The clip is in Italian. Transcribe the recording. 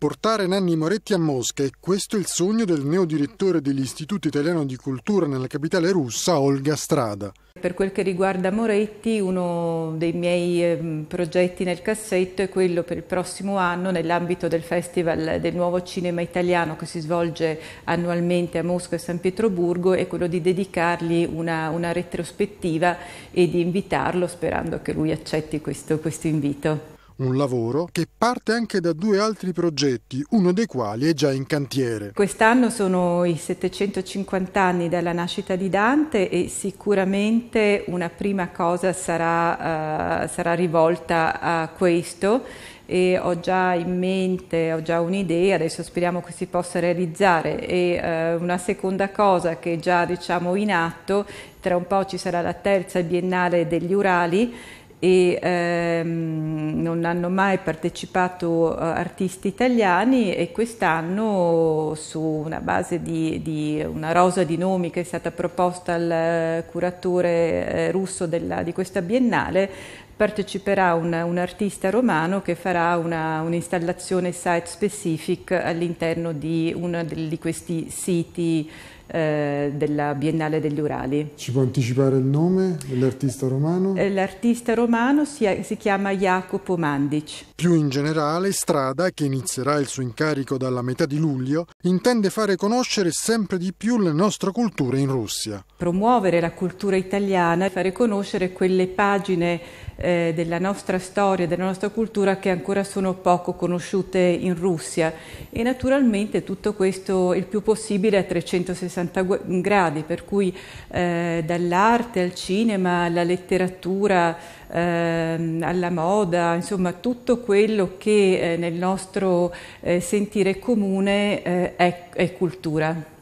Portare Nanni Moretti a Mosca e questo è il sogno del neodirettore dell'Istituto Italiano di Cultura nella capitale russa, Olga Strada. Per quel che riguarda Moretti, uno dei miei ehm, progetti nel cassetto è quello per il prossimo anno nell'ambito del Festival del Nuovo Cinema Italiano che si svolge annualmente a Mosca e San Pietroburgo è quello di dedicargli una, una retrospettiva e di invitarlo sperando che lui accetti questo, questo invito un lavoro che parte anche da due altri progetti, uno dei quali è già in cantiere. Quest'anno sono i 750 anni dalla nascita di Dante e sicuramente una prima cosa sarà, uh, sarà rivolta a questo e ho già in mente, ho già un'idea, adesso speriamo che si possa realizzare e eh, una seconda cosa che è già diciamo in atto, tra un po' ci sarà la terza biennale degli Urali e ehm, non hanno mai partecipato eh, artisti italiani e quest'anno su una base di, di, una rosa di nomi che è stata proposta al eh, curatore eh, russo della, di questa biennale parteciperà un, un artista romano che farà una, un'installazione site specific all'interno di uno di questi siti eh, della Biennale degli Urali. Ci può anticipare il nome dell'artista romano? Eh, l'artista romano si, si chiama Jacopo Mandic. Più in generale, Strada, che inizierà il suo incarico dalla metà di luglio, intende fare conoscere sempre di più la nostra cultura in Russia. Promuovere la cultura italiana e fare conoscere quelle pagine eh, della nostra storia, della nostra cultura che ancora sono poco conosciute in Russia e naturalmente tutto questo il più possibile a 360 gradi, per cui eh, dall'arte al cinema, alla letteratura, eh, alla moda, insomma tutto quello che eh, nel nostro eh, sentire comune eh, è, è cultura.